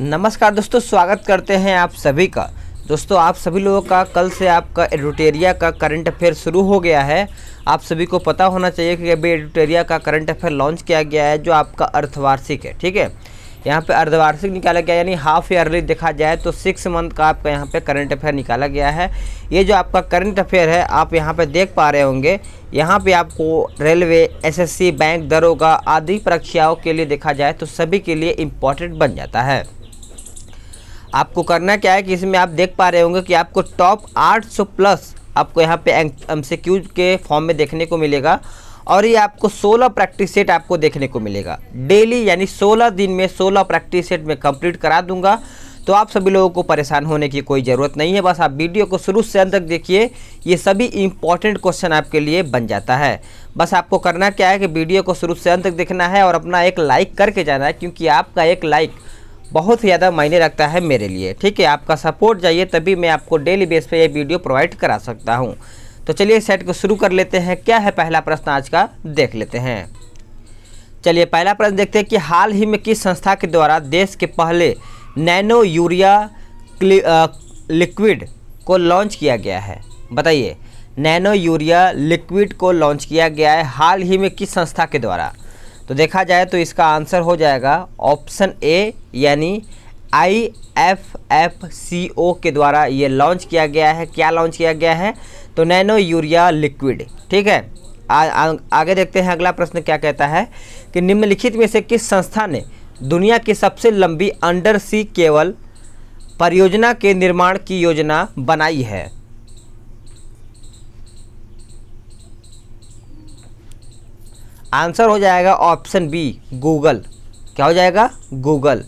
नमस्कार दोस्तों स्वागत करते हैं आप सभी का दोस्तों आप सभी लोगों का कल से आपका एडिटेरिया का करंट अफेयर शुरू हो गया है आप सभी को पता होना चाहिए कि अभी एडिटेरिया का करंट अफेयर लॉन्च किया गया है जो आपका अर्थवार्षिक है ठीक है यहाँ पे अर्धवार्षिक निकाला गया यानी हाफ ईयरली देखा जाए तो सिक्स मंथ का आपका यहाँ पे करंट अफेयर निकाला गया है ये जो आपका करंट अफेयर है आप यहाँ पे देख पा रहे होंगे यहाँ पे आपको रेलवे एसएससी बैंक दरोगा आदि परीक्षाओं के लिए देखा जाए तो सभी के लिए इम्पोर्टेंट बन जाता है आपको करना क्या है कि इसमें आप देख पा रहे होंगे कि आपको टॉप 800 प्लस आपको यहाँ पे एम के फॉर्म में देखने को मिलेगा और ये आपको 16 प्रैक्टिस सेट आपको देखने को मिलेगा डेली यानी 16 दिन में 16 प्रैक्टिस सेट में कंप्लीट करा दूंगा तो आप सभी लोगों को परेशान होने की कोई ज़रूरत नहीं है बस आप वीडियो को शुरू से अंत तक देखिए ये सभी इंपॉर्टेंट क्वेश्चन आपके लिए बन जाता है बस आपको करना क्या है कि वीडियो को शुरू से अंत तक देखना है और अपना एक लाइक करके जाना है क्योंकि आपका एक लाइक बहुत ही ज़्यादा मायने रखता है मेरे लिए ठीक है आपका सपोर्ट चाहिए तभी मैं आपको डेली बेस पे ये वीडियो प्रोवाइड करा सकता हूँ तो चलिए सेट को शुरू कर लेते हैं क्या है पहला प्रश्न आज का देख लेते हैं चलिए पहला प्रश्न देखते हैं कि हाल ही में किस संस्था के द्वारा देश के पहले नैनो यूरिया लिक्विड को लॉन्च किया गया है बताइए नैनो यूरिया लिक्विड को लॉन्च किया गया है हाल ही में किस संस्था के द्वारा तो देखा जाए तो इसका आंसर हो जाएगा ऑप्शन ए यानी आई एफ एफ सी ओ के द्वारा ये लॉन्च किया गया है क्या लॉन्च किया गया है तो नैनो यूरिया लिक्विड ठीक है आ, आ, आगे देखते हैं अगला प्रश्न क्या कहता है कि निम्नलिखित में से किस संस्था ने दुनिया की सबसे लंबी अंडर सी केवल परियोजना के निर्माण की योजना बनाई है आंसर हो जाएगा ऑप्शन बी गूगल क्या हो जाएगा गूगल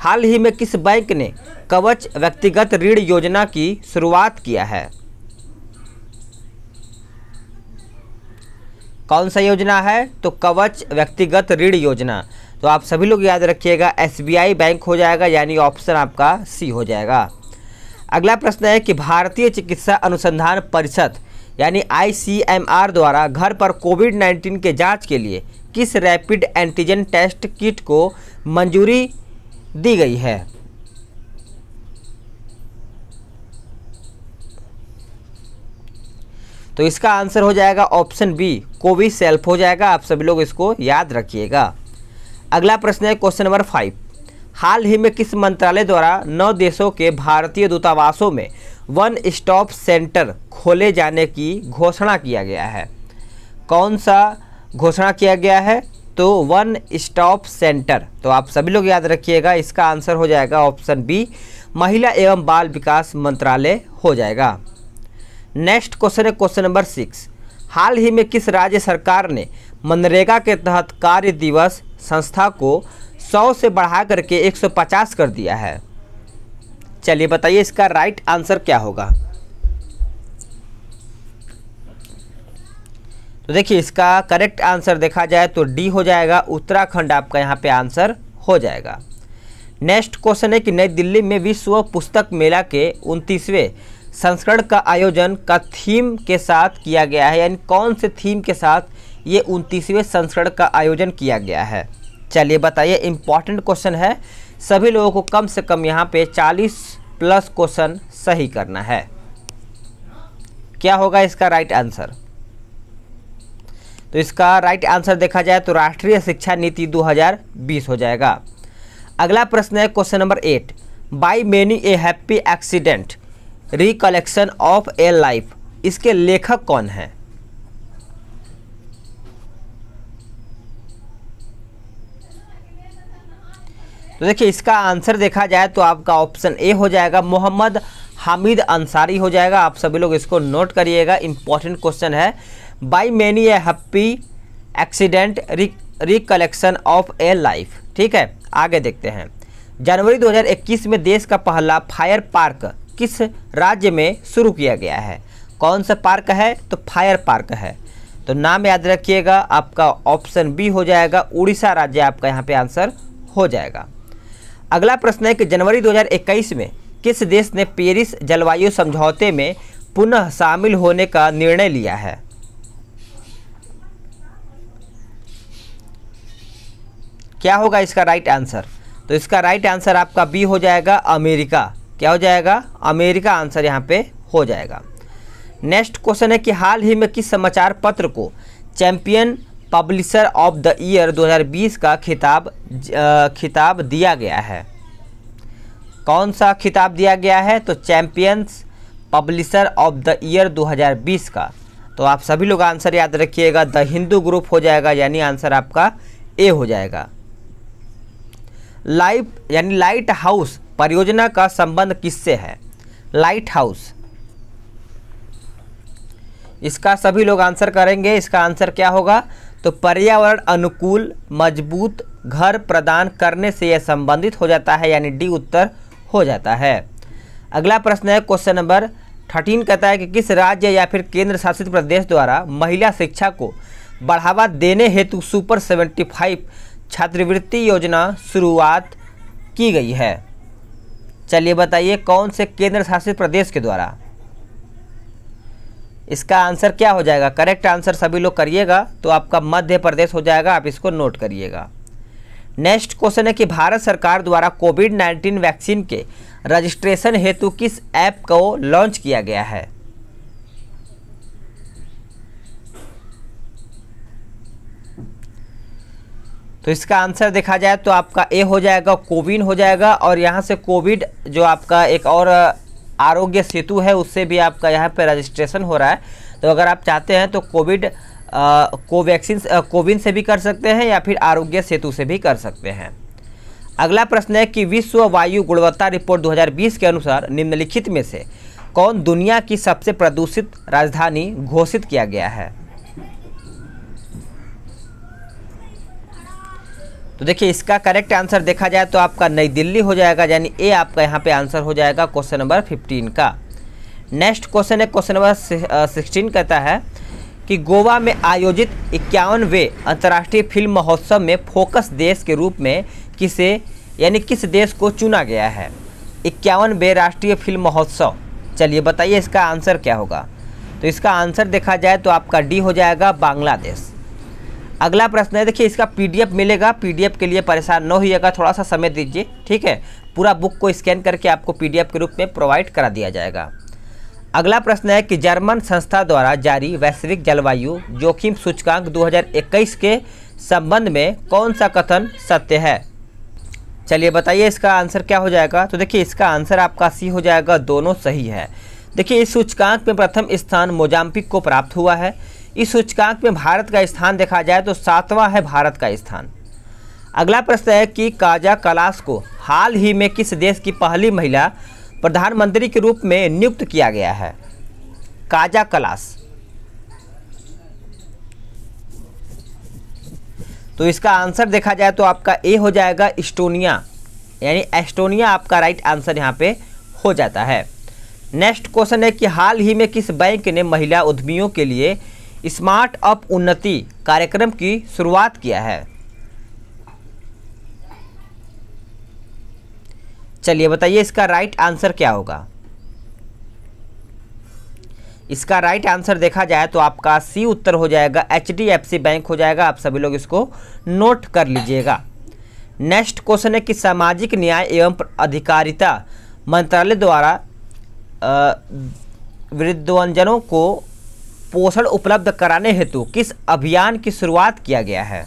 हाल ही में किस बैंक ने कवच व्यक्तिगत ऋण योजना की शुरुआत किया है कौन सा योजना है तो कवच व्यक्तिगत ऋण योजना तो आप सभी लोग याद रखिएगा एसबीआई बैंक हो जाएगा यानी ऑप्शन आपका सी हो जाएगा अगला प्रश्न है कि भारतीय चिकित्सा अनुसंधान परिषद यानी आईसीएमआर द्वारा घर पर कोविड 19 के जांच के लिए किस रैपिड एंटीजन टेस्ट किट को मंजूरी दी गई है तो इसका आंसर हो जाएगा ऑप्शन बी सेल्फ हो जाएगा आप सभी लोग इसको याद रखिएगा अगला प्रश्न है क्वेश्चन नंबर फाइव हाल ही में किस मंत्रालय द्वारा नौ देशों के भारतीय दूतावासों में वन स्टॉप सेंटर खोले जाने की घोषणा किया गया है कौन सा घोषणा किया गया है तो वन स्टॉप सेंटर तो आप सभी लोग याद रखिएगा इसका आंसर हो जाएगा ऑप्शन बी महिला एवं बाल विकास मंत्रालय हो जाएगा नेक्स्ट क्वेश्चन है क्वेश्चन नंबर सिक्स हाल ही में किस राज्य सरकार ने मनरेगा के तहत कार्य दिवस संस्था को 100 से बढ़ा करके 150 कर दिया है चलिए बताइए इसका राइट आंसर क्या होगा तो देखिए इसका करेक्ट आंसर देखा जाए तो डी हो जाएगा उत्तराखंड आपका यहाँ पे आंसर हो जाएगा नेक्स्ट क्वेश्चन है कि नई दिल्ली में विश्व पुस्तक मेला के उनतीसवें संस्करण का आयोजन का थीम के साथ किया गया है यानी कौन से थीम के साथ ये उनतीसवें संस्करण का आयोजन किया गया है चलिए बताइए इम्पॉर्टेंट क्वेश्चन है सभी लोगों को कम से कम यहाँ पे 40 प्लस क्वेश्चन सही करना है क्या होगा इसका राइट आंसर तो इसका राइट आंसर देखा जाए तो राष्ट्रीय शिक्षा नीति 2020 हो जाएगा अगला प्रश्न है question number eight by many a happy accident recollection of a life इसके लेखक कौन हैं तो देखिए इसका आंसर देखा जाए तो आपका ऑप्शन ए हो जाएगा मोहम्मद हामिद अंसारी हो जाएगा आप सभी लोग इसको नोट करिएगा इंपॉर्टेंट क्वेश्चन है by many a happy accident recollection of a life ठीक है आगे देखते हैं जनवरी 2021 में देश का पहला फायर पार्क किस राज्य में शुरू किया गया है कौन सा पार्क है तो फायर पार्क है तो नाम याद रखिएगा आपका ऑप्शन बी हो जाएगा उड़ीसा राज्य आपका यहाँ पे आंसर हो जाएगा अगला प्रश्न है कि जनवरी 2021 में किस देश ने पेरिस जलवायु समझौते में पुनः शामिल होने का निर्णय लिया है क्या होगा इसका राइट आंसर तो इसका राइट आंसर आपका बी हो जाएगा अमेरिका क्या हो जाएगा अमेरिका आंसर यहां पे हो जाएगा नेक्स्ट क्वेश्चन है कि हाल ही में किस समाचार पत्र को champion publisher of the year 2020 का खिताब खिताब दिया गया है कौन सा खिताब दिया गया है तो champions publisher of the year 2020 का तो आप सभी लोग आंसर याद रखिएगा द हिंदू ग्रुप हो जाएगा यानी आंसर आपका ए हो जाएगा लाइफ यानी लाइट हाउस परियोजना का संबंध किससे है लाइट हाउस इसका सभी लोग आंसर करेंगे इसका आंसर क्या होगा तो पर्यावरण अनुकूल मजबूत घर प्रदान करने से यह संबंधित हो जाता है यानी डी उत्तर हो जाता है अगला प्रश्न है क्वेश्चन नंबर थर्टीन कहता है कि किस राज्य या फिर केंद्र शासित प्रदेश द्वारा महिला शिक्षा को बढ़ावा देने हेतु सुपर सेवेंटी फाइव छात्रवृत्ति योजना शुरुआत की गई है चलिए बताइए कौन से केंद्र शासित प्रदेश के द्वारा इसका आंसर क्या हो जाएगा करेक्ट आंसर सभी लोग करिएगा तो आपका मध्य प्रदेश हो जाएगा आप इसको नोट करिएगा नेक्स्ट क्वेश्चन है कि भारत सरकार द्वारा कोविड 19 वैक्सीन के रजिस्ट्रेशन हेतु किस ऐप को लॉन्च किया गया है तो इसका आंसर देखा जाए तो आपका ए हो जाएगा कोविन हो जाएगा और यहाँ से कोविड जो आपका एक और आरोग्य सेतु है उससे भी आपका यहाँ पर रजिस्ट्रेशन हो रहा है तो अगर आप चाहते हैं तो कोविड कोवैक्सीन कोविन से भी कर सकते हैं या फिर आरोग्य सेतु से भी कर सकते हैं अगला प्रश्न है कि विश्व वायु गुणवत्ता रिपोर्ट 2020 के अनुसार निम्नलिखित में से कौन दुनिया की सबसे प्रदूषित राजधानी घोषित किया गया है तो देखिए इसका करेक्ट आंसर देखा जाए तो आपका नई दिल्ली हो जाएगा यानी ए आपका यहाँ पे आंसर हो जाएगा क्वेश्चन नंबर फिफ्टीन का नेक्स्ट क्वेश्चन है क्वेश्चन नंबर सिक्सटीन कहता है कि गोवा में आयोजित इक्यावनवे अंतर्राष्ट्रीय फिल्म महोत्सव में फोकस देश के रूप में किसे यानी किस देश को चुना गया है इक्यावनवे राष्ट्रीय फिल्म महोत्सव चलिए बताइए इसका आंसर क्या होगा तो इसका आंसर देखा जाए तो आपका डी हो जाएगा बांग्लादेश अगला प्रश्न है देखिए इसका पीडीएफ मिलेगा पीडीएफ के लिए परेशान न होइएगा थोड़ा सा समय दीजिए ठीक है पूरा बुक को स्कैन करके आपको पीडीएफ के रूप में प्रोवाइड करा दिया जाएगा अगला प्रश्न है कि जर्मन संस्था द्वारा जारी वैश्विक जलवायु जोखिम सूचकांक 2021 के संबंध में कौन सा कथन सत्य है चलिए बताइए इसका आंसर क्या हो जाएगा तो देखिए इसका आंसर आपका सी हो जाएगा दोनों सही है देखिए इस सूचकांक में प्रथम स्थान मोजाम्पिक को प्राप्त हुआ है इस सूचकांक में भारत का स्थान देखा जाए तो सातवां है भारत का स्थान अगला प्रश्न है कि काजा कलास को हाल ही में किस देश की पहली महिला प्रधानमंत्री के रूप में नियुक्त किया गया है काजा कलास तो इसका आंसर देखा जाए तो आपका ए हो जाएगा एस्टोनिया यानी एस्टोनिया आपका राइट आंसर यहाँ पे हो जाता है नेक्स्ट क्वेश्चन है कि हाल ही में किस बैंक ने महिला उद्यमियों के लिए स्मार्ट अप उन्नति कार्यक्रम की शुरुआत किया है चलिए बताइए इसका राइट आंसर क्या होगा इसका राइट आंसर देखा जाए तो आपका सी उत्तर हो जाएगा एच बैंक हो जाएगा आप सभी लोग इसको नोट कर लीजिएगा नेक्स्ट क्वेश्चन है कि सामाजिक न्याय एवं अधिकारिता मंत्रालय द्वारा वृद्धवंजनों को पोषण उपलब्ध कराने हेतु किस अभियान की शुरुआत किया गया है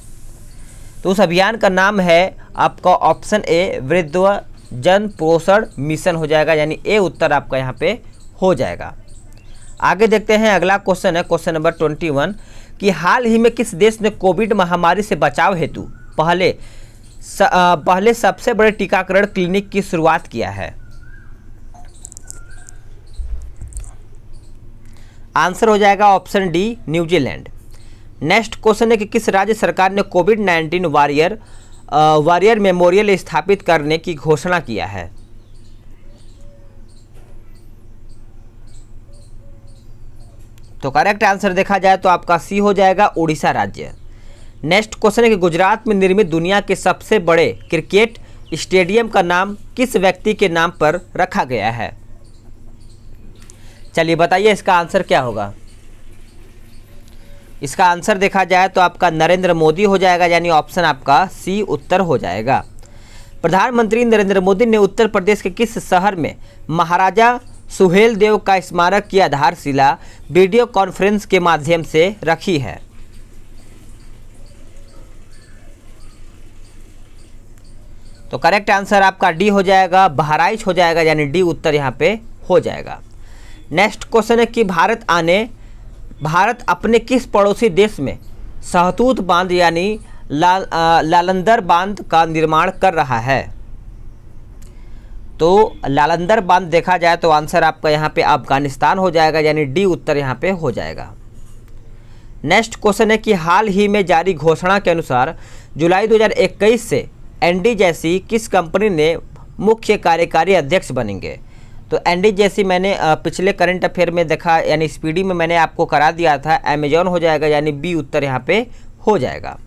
तो उस अभियान का नाम है आपका ऑप्शन ए वृद्ध जन पोषण मिशन हो जाएगा यानी ए उत्तर आपका यहाँ पे हो जाएगा आगे देखते हैं अगला क्वेश्चन है क्वेश्चन नंबर ट्वेंटी वन कि हाल ही में किस देश ने कोविड महामारी से बचाव हेतु पहले स, आ, पहले सबसे बड़े टीकाकरण क्लिनिक की शुरुआत किया है आंसर हो जाएगा option D New Zealand next question है कि किस राज्य सरकार ने Covid nineteen warrior warrior memorial स्थापित करने की घोषणा किया है तो करेक्ट आंसर देखा जाए तो आपका सी हो जाएगा उड़ीसा राज्य नेक्स्ट क्वेश्चन है कि गुजरात में निर्मित दुनिया के सबसे बड़े क्रिकेट स्टेडियम का नाम किस व्यक्ति के नाम पर रखा गया है चलिए बताइए इसका आंसर क्या होगा इसका आंसर देखा जाए तो आपका नरेंद्र मोदी हो जाएगा यानी ऑप्शन आपका सी उत्तर हो जाएगा प्रधानमंत्री नरेंद्र मोदी ने उत्तर प्रदेश के किस शहर में महाराजा सुहेल देव का स्मारक की आधारशिला वीडियो कॉन्फ्रेंस के माध्यम से रखी है तो करेक्ट आंसर आपका डी हो जाएगा बहराइच हो जाएगा यानी डी उत्तर यहां पे हो जाएगा नेक्स्ट क्वेश्चन है कि भारत आने भारत अपने किस पड़ोसी देश में सहतूत बांध यानी ला, लालंदर बांध का निर्माण कर रहा है तो लालंदर बांध देखा जाए तो आंसर आपका यहाँ पे अफगानिस्तान हो जाएगा यानी डी उत्तर यहाँ पे हो जाएगा नेक्स्ट क्वेश्चन है कि हाल ही में जारी घोषणा के अनुसार जुलाई 2021 से एनडी जैसी किस कंपनी ने मुख्य कार्यकारी अध्यक्ष बनेंगे तो एंडी जैसी मैंने पिछले करंट अफेयर में देखा यानी स्पीडी में मैंने आपको करा दिया था अमेजॉन हो जाएगा यानी बी उत्तर यहाँ पे हो जाएगा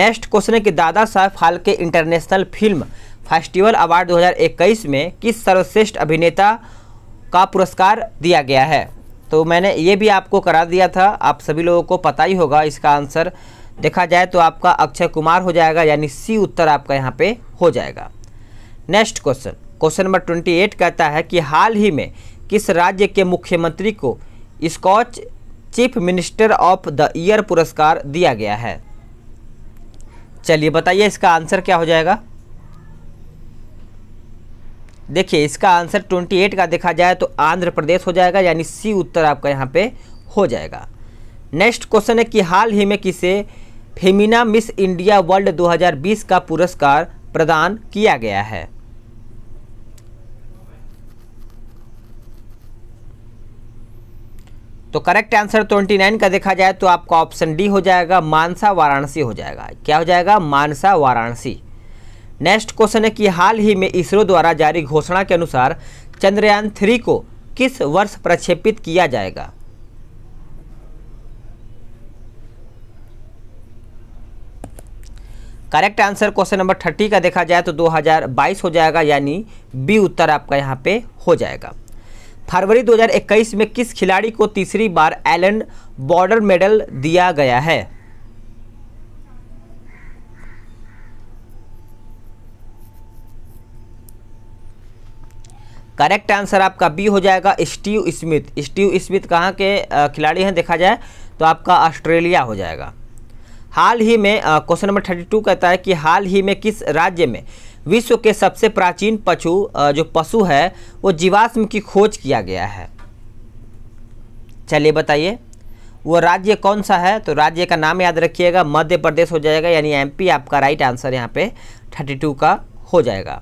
नेक्स्ट क्वेश्चन है कि Dadasaheb Phalke international film festival award 2021 में किस सर्वश्रेष्ठ अभिनेता का पुरस्कार दिया गया है तो मैंने ये भी आपको करा दिया था आप सभी लोगों को पता ही होगा इसका आंसर देखा जाए तो आपका अक्षय कुमार हो जाएगा यानी सी उत्तर आपका यहाँ पर हो जाएगा next question question number twenty eight कहता है कि हाल ही में किस राज्य के मुख्यमंत्री को Skoch chief minister of the year पुरस्कार दिया गया है चलिए बताइए इसका आंसर क्या हो जाएगा देखिए इसका आंसर 28 का देखा जाए तो आंध्र प्रदेश हो जाएगा यानी सी उत्तर आपका यहाँ पे हो जाएगा नेक्स्ट क्वेश्चन है कि हाल ही में किसे फेमिना मिस इंडिया वर्ल्ड 2020 का पुरस्कार प्रदान किया गया है तो करेक्ट आंसर 29 का देखा जाए तो आपका ऑप्शन डी हो जाएगा मानसा वाराणसी हो जाएगा क्या हो जाएगा मानसा वाराणसी नेक्स्ट क्वेश्चन है कि हाल ही में इसरो द्वारा जारी घोषणा के अनुसार चंद्रयान थ्री को किस वर्ष प्रक्षेपित किया जाएगा correct answer question number thirty का देखा जाए तो 2022 हो जाएगा यानी बी उत्तर आपका यहां पे हो जाएगा फरवरी 2021 में किस खिलाड़ी को तीसरी बार एलन बॉर्डर मेडल दिया गया है करेक्ट आंसर आपका बी हो जाएगा स्टीव स्मिथ स्टीव स्मिथ कहाँ के खिलाड़ी हैं देखा जाए तो आपका ऑस्ट्रेलिया हो जाएगा हाल ही में क्वेश्चन नंबर थर्टी टू कहता है कि हाल ही में किस राज्य में विश्व के सबसे प्राचीन पशु जो पशु है वो जीवाश्म की खोज किया गया है चलिए बताइए वो राज्य कौन सा है तो राज्य का नाम याद रखिएगा मध्य प्रदेश हो जाएगा यानी एमपी आपका राइट आंसर यहाँ पे टू का हो जाएगा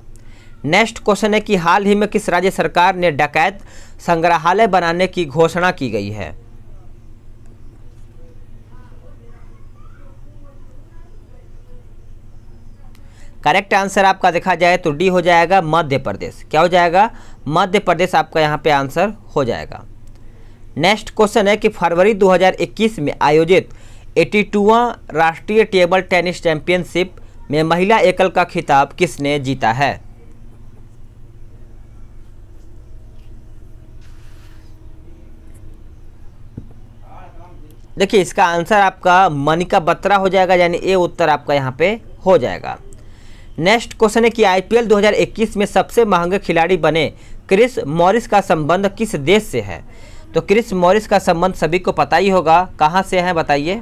नेक्स्ट क्वेश्चन है कि हाल ही में किस राज्य सरकार ने डकैत संग्रहालय बनाने की घोषणा की गई है करेक्ट आंसर आपका देखा जाए तो डी हो जाएगा मध्य प्रदेश क्या हो जाएगा मध्य प्रदेश आपका यहाँ पे आंसर हो जाएगा नेक्स्ट क्वेश्चन है कि फरवरी 2021 में आयोजित एटी राष्ट्रीय टेबल टेनिस चैंपियनशिप में महिला एकल का खिताब किसने जीता है देखिए इसका आंसर आपका मनिका बत्रा हो जाएगा यानी ए उत्तर आपका यहाँ पे हो जाएगा नेक्स्ट क्वेश्चन है कि आईपीएल 2021 में सबसे महंगे खिलाड़ी बने क्रिस मॉरिस का संबंध किस देश से है तो क्रिस मॉरिस का संबंध सभी को पता ही होगा कहाँ से है बताइए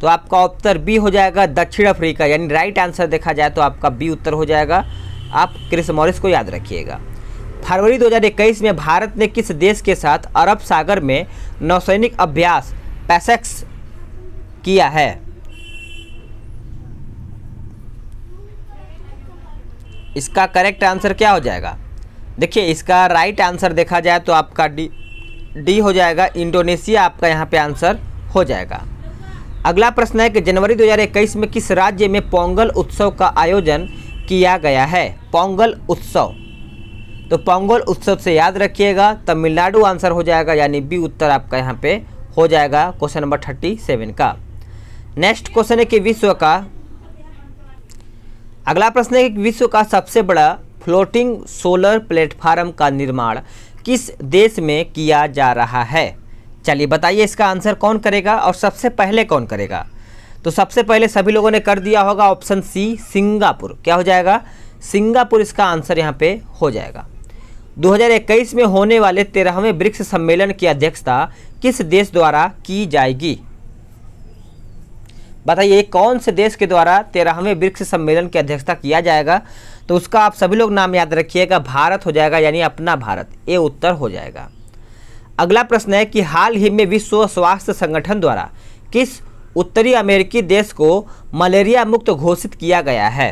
तो आपका उत्तर बी हो जाएगा दक्षिण अफ्रीका यानी राइट आंसर देखा जाए तो आपका बी उत्तर हो जाएगा आप क्रिस मॉरिस को याद रखिएगा फरवरी 2021 में भारत ने किस देश के साथ अरब सागर में नौसैनिक अभ्यास पैसेक्स किया है इसका करेक्ट आंसर क्या हो जाएगा देखिए इसका राइट आंसर देखा जाए तो आपका डी डी हो जाएगा इंडोनेशिया आपका यहाँ पे आंसर हो जाएगा अगला प्रश्न है कि जनवरी 2021 में किस राज्य में पोंगल उत्सव का आयोजन किया गया है पोंगल उत्सव तो पोंगल उत्सव से याद रखिएगा तमिलनाडु आंसर हो जाएगा यानी बी उत्तर आपका यहाँ पे हो जाएगा क्वेश्चन नंबर थर्टी सेवन का नेक्स्ट क्वेश्चन है कि विश्व का अगला प्रश्न है कि विश्व का सबसे बड़ा फ्लोटिंग सोलर प्लेटफार्म का निर्माण किस देश में किया जा रहा है चलिए बताइए इसका आंसर कौन करेगा और सबसे पहले कौन करेगा तो सबसे पहले सभी लोगों ने कर दिया होगा ऑप्शन सी सिंगापुर क्या हो जाएगा सिंगापुर इसका आंसर यहाँ पे हो जाएगा 2021 में होने वाले तेरहवें ब्रिक्स सम्मेलन की अध्यक्षता किस देश द्वारा की जाएगी बताइए कौन से देश के द्वारा तेरहवें ब्रिक्स सम्मेलन की अध्यक्षता किया जाएगा तो उसका आप सभी लोग नाम याद रखिएगा भारत हो जाएगा यानी अपना भारत ये उत्तर हो जाएगा अगला प्रश्न है कि हाल ही में विश्व स्वास्थ्य संगठन द्वारा किस उत्तरी अमेरिकी देश को मलेरिया मुक्त घोषित किया गया है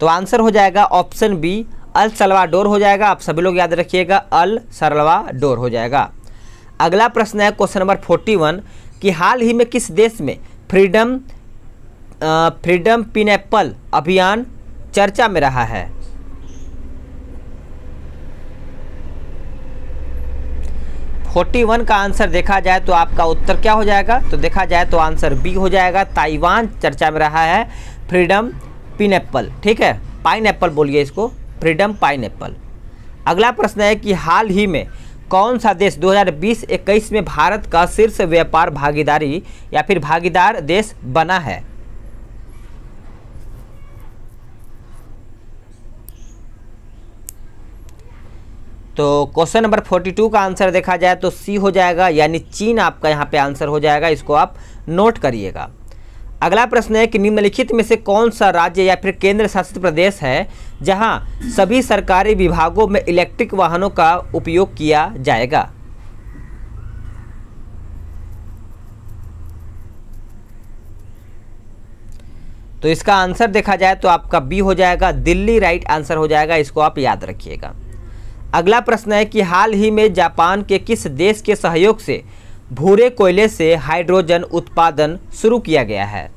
तो आंसर हो जाएगा ऑप्शन बी अल सलवाडोर हो जाएगा आप सभी लोग याद रखिएगा अल सलवाडोर हो जाएगा अगला प्रश्न है क्वेश्चन नंबर फोर्टी वन कि हाल ही में किस देश में फ्रीडम फ्रीडम फ्रीडम एप्पल अभियान चर्चा में रहा है फोर्टी वन का आंसर देखा जाए तो आपका उत्तर क्या हो जाएगा तो देखा जाए तो आंसर बी हो जाएगा ताइवान चर्चा में रहा है फ्रीडम एप्पल ठीक है पाइन बोलिए इसको फ्रीडम पाइन अगला प्रश्न है कि हाल ही में कौन सा देश 2020-21 में भारत का शीर्ष व्यापार भागीदारी या फिर भागीदार देश बना है तो क्वेश्चन नंबर 42 का आंसर देखा जाए तो सी हो जाएगा यानी चीन आपका यहां पे आंसर हो जाएगा इसको आप नोट करिएगा अगला प्रश्न है कि निम्नलिखित में से कौन सा राज्य या फिर केंद्र शासित प्रदेश है जहां सभी सरकारी विभागों में इलेक्ट्रिक वाहनों का उपयोग किया जाएगा तो इसका आंसर देखा जाए तो आपका बी हो जाएगा दिल्ली राइट आंसर हो जाएगा इसको आप याद रखिएगा अगला प्रश्न है कि हाल ही में जापान के किस देश के सहयोग से भूरे कोयले से हाइड्रोजन उत्पादन शुरू किया गया है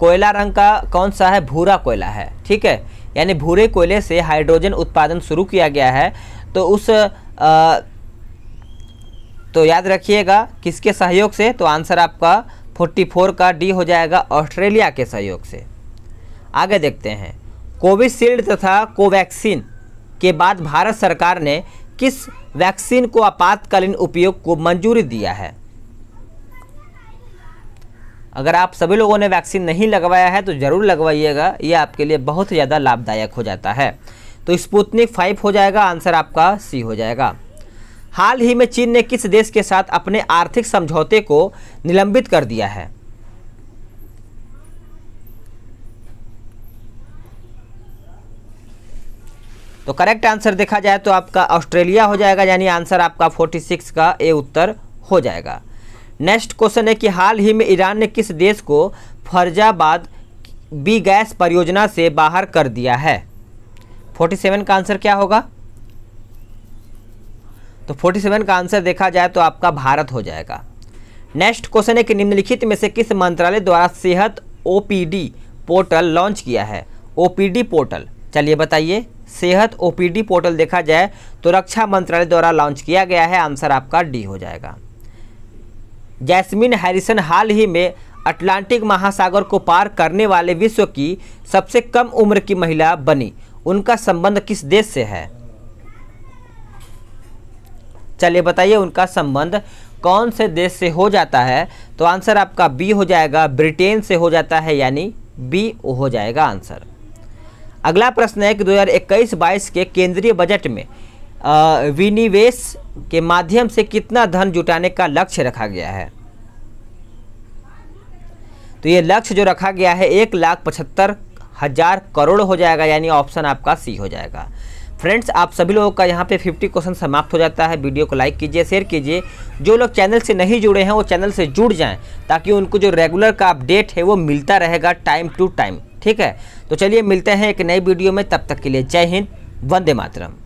कोयला रंग का कौन सा है भूरा कोयला है ठीक है यानी भूरे कोयले से हाइड्रोजन उत्पादन शुरू किया गया है तो उस आ, तो याद रखिएगा किसके सहयोग से तो आंसर आपका 44 का डी हो जाएगा ऑस्ट्रेलिया के सहयोग से आगे देखते हैं कोविशील्ड तथा कोवैक्सीन के बाद भारत सरकार ने किस वैक्सीन को आपातकालीन उपयोग को मंजूरी दिया है अगर आप सभी लोगों ने वैक्सीन नहीं लगवाया है तो ज़रूर लगवाइएगा यह आपके लिए बहुत ज़्यादा लाभदायक हो जाता है तो स्पुतनिक फाइव हो जाएगा आंसर आपका सी हो जाएगा हाल ही में चीन ने किस देश के साथ अपने आर्थिक समझौते को निलंबित कर दिया है तो करेक्ट आंसर देखा जाए तो आपका ऑस्ट्रेलिया हो जाएगा यानी आंसर आपका 46 का ए उत्तर हो जाएगा नेक्स्ट क्वेश्चन है कि हाल ही में ईरान ने किस देश को फर्जाबाद बी गैस परियोजना से बाहर कर दिया है 47 का आंसर क्या होगा तो 47 का आंसर देखा जाए तो आपका भारत हो जाएगा नेक्स्ट क्वेश्चन है कि निम्नलिखित में से किस मंत्रालय द्वारा सेहत ओ पोर्टल लॉन्च किया है ओ पोर्टल चलिए बताइए सेहत ओपीडी पोर्टल देखा जाए तो रक्षा मंत्रालय द्वारा लॉन्च किया गया है आंसर आपका डी हो जाएगा जैस्मिन हैरिसन हाल ही में अटलांटिक महासागर को पार करने वाले विश्व की सबसे कम उम्र की महिला बनी उनका संबंध किस देश से है चलिए बताइए उनका संबंध कौन से देश से हो जाता है तो आंसर आपका बी हो जाएगा ब्रिटेन से हो जाता है यानी बी हो जाएगा आंसर अगला प्रश्न है कि 2021-22 के केंद्रीय बजट में विनिवेश के माध्यम से कितना धन जुटाने का लक्ष्य रखा गया है तो ये लक्ष्य जो रखा गया है एक लाख पचहत्तर हज़ार करोड़ हो जाएगा यानी ऑप्शन आपका सी हो जाएगा फ्रेंड्स आप सभी लोगों का यहाँ पे 50 क्वेश्चन समाप्त हो जाता है वीडियो को लाइक कीजिए शेयर कीजिए जो लोग चैनल से नहीं जुड़े हैं वो चैनल से जुड़ जाएं ताकि उनको जो रेगुलर का अपडेट है वो मिलता रहेगा टाइम टू टाइम ठीक है तो चलिए मिलते हैं एक नई वीडियो में तब तक के लिए जय हिंद वंदे मातरम